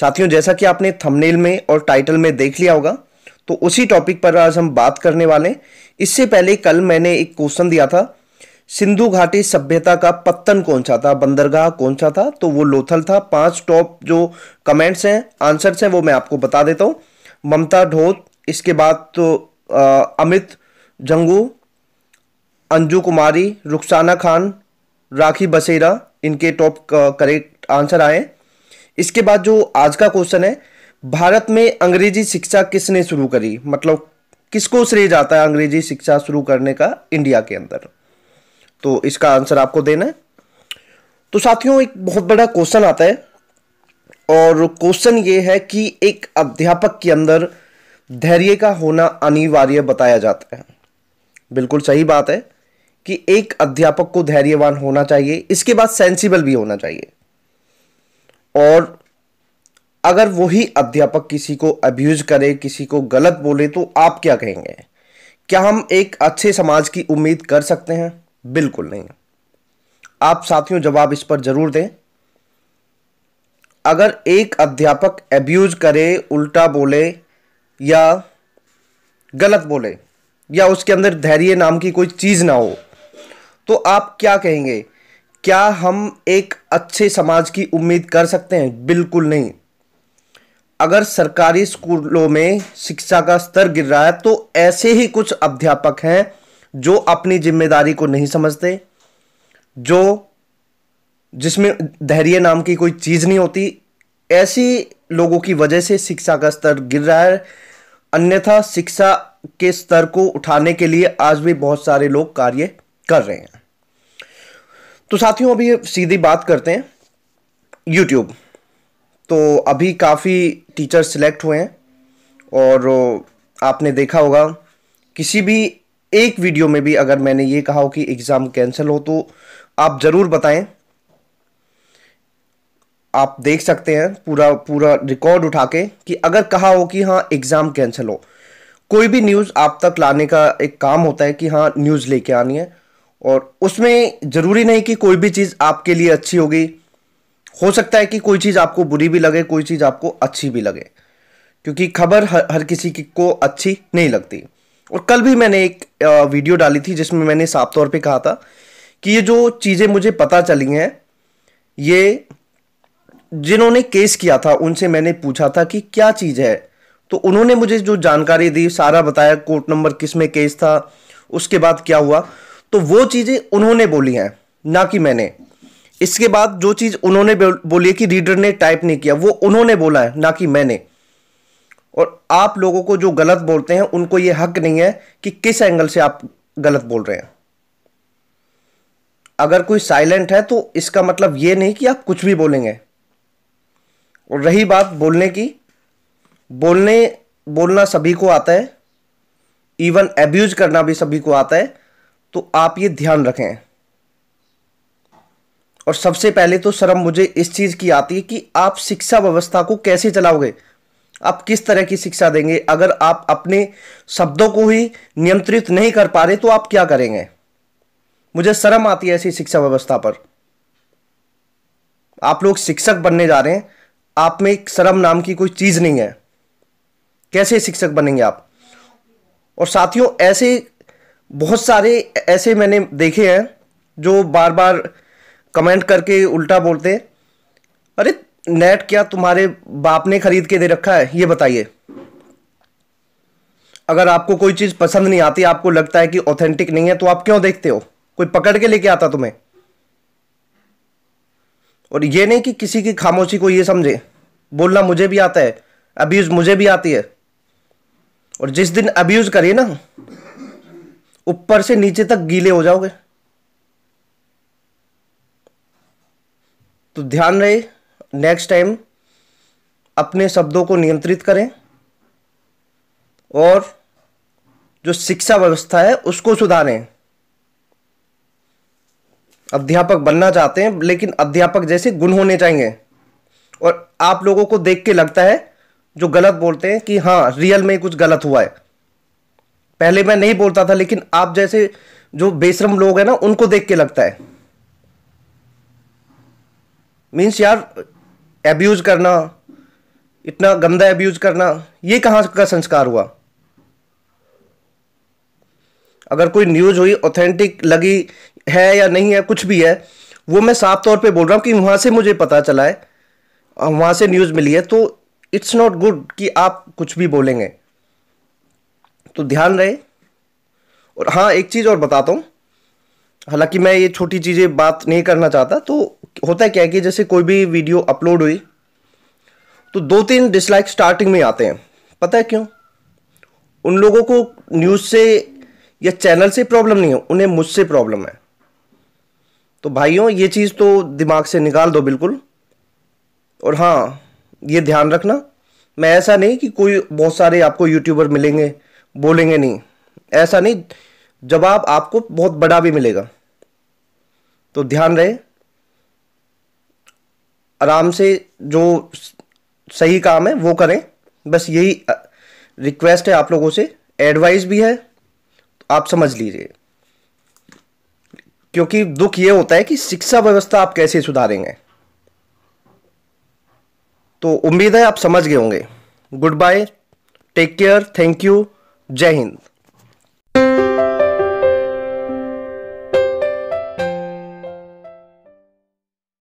साथियों जैसा कि आपने थंबनेल में और टाइटल में देख लिया होगा तो उसी टॉपिक पर आज हम बात करने वाले इससे पहले कल मैंने एक क्वेश्चन दिया था सिंधु घाटी सभ्यता का पत्तन कौन सा था बंदरगाह कौन सा था तो वो लोथल था पांच टॉप जो कमेंट्स हैं आंसर्स हैं वो मैं आपको बता देता हूँ ममता ढोत इसके बाद तो आ, अमित जंगू अंजू कुमारी रुखसाना खान राखी बसेरा इनके टॉप करेक्ट आंसर आए इसके बाद जो आज का क्वेश्चन है भारत में अंग्रेजी शिक्षा किसने शुरू करी मतलब किसको श्रेय जाता है अंग्रेजी शिक्षा शुरू करने का इंडिया के अंदर तो इसका आंसर आपको देना है तो साथियों एक बहुत बड़ा क्वेश्चन आता है और क्वेश्चन ये है कि एक अध्यापक के अंदर धैर्य का होना अनिवार्य बताया जाता है बिल्कुल सही बात है कि एक अध्यापक को धैर्यवान होना चाहिए इसके बाद सेंसिबल भी होना चाहिए और अगर वही अध्यापक किसी को अब्यूज करे किसी को गलत बोले तो आप क्या कहेंगे क्या हम एक अच्छे समाज की उम्मीद कर सकते हैं बिल्कुल नहीं आप साथियों जवाब इस पर जरूर दें अगर एक अध्यापक एब्यूज करे उल्टा बोले या गलत बोले या उसके अंदर धैर्य नाम की कोई चीज़ ना हो तो आप क्या कहेंगे क्या हम एक अच्छे समाज की उम्मीद कर सकते हैं बिल्कुल नहीं अगर सरकारी स्कूलों में शिक्षा का स्तर गिर रहा है तो ऐसे ही कुछ अध्यापक हैं जो अपनी जिम्मेदारी को नहीं समझते जो जिसमें धैर्य नाम की कोई चीज़ नहीं होती ऐसी लोगों की वजह से शिक्षा का स्तर गिर रहा है अन्यथा शिक्षा के स्तर को उठाने के लिए आज भी बहुत सारे लोग कार्य कर रहे हैं तो साथियों अभी सीधी बात करते हैं यूट्यूब तो अभी काफ़ी टीचर सिलेक्ट हुए हैं और आपने देखा होगा किसी भी एक वीडियो में भी अगर मैंने ये कहा हो कि एग्ज़ाम कैंसिल हो तो आप ज़रूर बताएं आप देख सकते हैं पूरा पूरा रिकॉर्ड उठा के कि अगर कहा हो कि हाँ एग्ज़ाम कैंसिल हो कोई भी न्यूज़ आप तक लाने का एक काम होता है कि हाँ न्यूज़ लेके आनी है और उसमें ज़रूरी नहीं कि कोई भी चीज़ आपके लिए अच्छी होगी हो सकता है कि कोई चीज़ आपको बुरी भी लगे कोई चीज़ आपको अच्छी भी लगे क्योंकि खबर हर, हर किसी की को अच्छी नहीं लगती और कल भी मैंने एक वीडियो डाली थी जिसमें मैंने साफ तौर पे कहा था कि ये जो चीज़ें मुझे पता चली हैं ये जिन्होंने केस किया था उनसे मैंने पूछा था कि क्या चीज़ है तो उन्होंने मुझे जो जानकारी दी सारा बताया कोर्ट नंबर किस में केस था उसके बाद क्या हुआ तो वो चीज़ें उन्होंने बोली हैं ना कि मैंने इसके बाद जो चीज़ उन्होंने बोली है कि रीडर ने टाइप नहीं किया वो उन्होंने बोला है ना कि मैंने और आप लोगों को जो गलत बोलते हैं उनको ये हक नहीं है कि किस एंगल से आप गलत बोल रहे हैं अगर कोई साइलेंट है तो इसका मतलब ये नहीं कि आप कुछ भी बोलेंगे और रही बात बोलने की बोलने बोलना सभी को आता है इवन एब्यूज करना भी सभी को आता है तो आप ये ध्यान रखें और सबसे पहले तो शर्म मुझे इस चीज़ की आती है कि आप शिक्षा व्यवस्था को कैसे चलाओगे आप किस तरह की शिक्षा देंगे अगर आप अपने शब्दों को ही नियंत्रित नहीं कर पा रहे तो आप क्या करेंगे मुझे शर्म आती है ऐसी शिक्षा व्यवस्था पर आप लोग शिक्षक बनने जा रहे हैं आप में एक शर्म नाम की कोई चीज़ नहीं है कैसे शिक्षक बनेंगे आप और साथियों ऐसे बहुत सारे ऐसे मैंने देखे हैं जो बार बार कमेंट करके उल्टा बोलते हैं अरे नेट क्या तुम्हारे बाप ने खरीद के दे रखा है ये बताइए अगर आपको कोई चीज़ पसंद नहीं आती आपको लगता है कि ऑथेंटिक नहीं है तो आप क्यों देखते हो कोई पकड़ के लेके आता तुम्हें और ये नहीं कि किसी की खामोशी को ये समझे बोलना मुझे भी आता है अब्यूज़ मुझे भी आती है और जिस दिन अब्यूज़ करिए ना ऊपर से नीचे तक गीले हो जाओगे तो ध्यान रहे नेक्स्ट टाइम अपने शब्दों को नियंत्रित करें और जो शिक्षा व्यवस्था है उसको सुधारें अध्यापक बनना चाहते हैं लेकिन अध्यापक जैसे गुण होने चाहिए और आप लोगों को देख के लगता है जो गलत बोलते हैं कि हाँ रियल में कुछ गलत हुआ है पहले मैं नहीं बोलता था लेकिन आप जैसे जो बेशरम लोग हैं ना उनको देख के लगता है मीन्स यार एब्यूज करना इतना गंदा एब्यूज करना ये कहाँ का संस्कार हुआ अगर कोई न्यूज हुई ऑथेंटिक लगी है या नहीं है कुछ भी है वो मैं साफ तौर पे बोल रहा हूँ कि वहां से मुझे पता चला है वहां से न्यूज़ मिली है तो इट्स नॉट गुड कि आप कुछ भी बोलेंगे तो ध्यान रहे और हाँ एक चीज़ और बताता हूँ हालांकि मैं ये छोटी चीज़ें बात नहीं करना चाहता तो होता है क्या है कि जैसे कोई भी वीडियो अपलोड हुई तो दो तीन डिसलाइक स्टार्टिंग में आते हैं पता है क्यों उन लोगों को न्यूज़ से या चैनल से प्रॉब्लम नहीं है उन्हें मुझसे प्रॉब्लम है तो भाइयों ये चीज़ तो दिमाग से निकाल दो बिल्कुल और हाँ ये ध्यान रखना मैं ऐसा नहीं कि कोई बहुत सारे आपको यूट्यूबर मिलेंगे बोलेंगे नहीं ऐसा नहीं जवाब आपको बहुत बड़ा भी मिलेगा तो ध्यान रहे आराम से जो सही काम है वो करें बस यही रिक्वेस्ट है आप लोगों से एडवाइस भी है तो आप समझ लीजिए क्योंकि दुख ये होता है कि शिक्षा व्यवस्था आप कैसे सुधारेंगे तो उम्मीद है आप समझ गए होंगे goodbye take care thank you जय हिंद